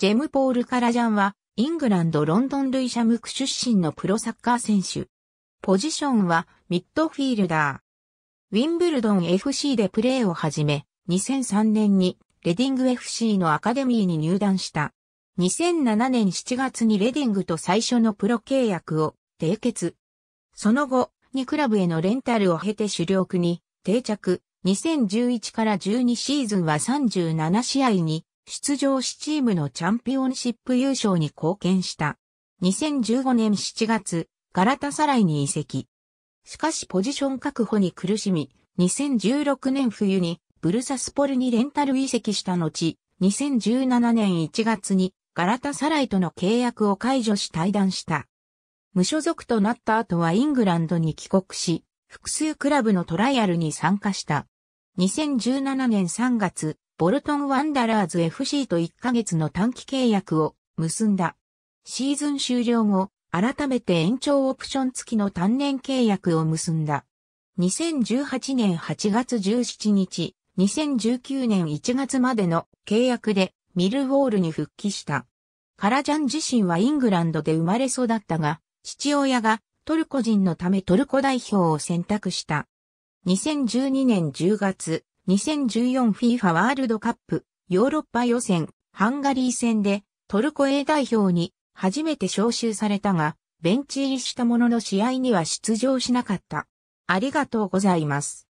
ジェムポール・カラジャンは、イングランド・ロンドン・ルイ・シャムク出身のプロサッカー選手。ポジションは、ミッドフィールダー。ウィンブルドン FC でプレーを始め、2003年に、レディング FC のアカデミーに入団した。2007年7月にレディングと最初のプロ契約を締結。その後、2クラブへのレンタルを経て主力に定着。2011から12シーズンは37試合に出場しチームのチャンピオンシップ優勝に貢献した。2015年7月、ガラタサライに移籍。しかしポジション確保に苦しみ、2016年冬にブルサスポルにレンタル移籍した後、2017年1月にガラタサライとの契約を解除し退団した。無所属となった後はイングランドに帰国し、複数クラブのトライアルに参加した。2017年3月、ボルトン・ワンダラーズ FC と1ヶ月の短期契約を結んだ。シーズン終了後、改めて延長オプション付きの単年契約を結んだ。2018年8月17日、2019年1月までの契約でミルウォールに復帰した。カラジャン自身はイングランドで生まれ育ったが、父親がトルコ人のためトルコ代表を選択した。2012年10月、2014FIFA ワールドカップヨーロッパ予選ハンガリー戦でトルコ A 代表に初めて招集されたが、ベンチ入りしたものの試合には出場しなかった。ありがとうございます。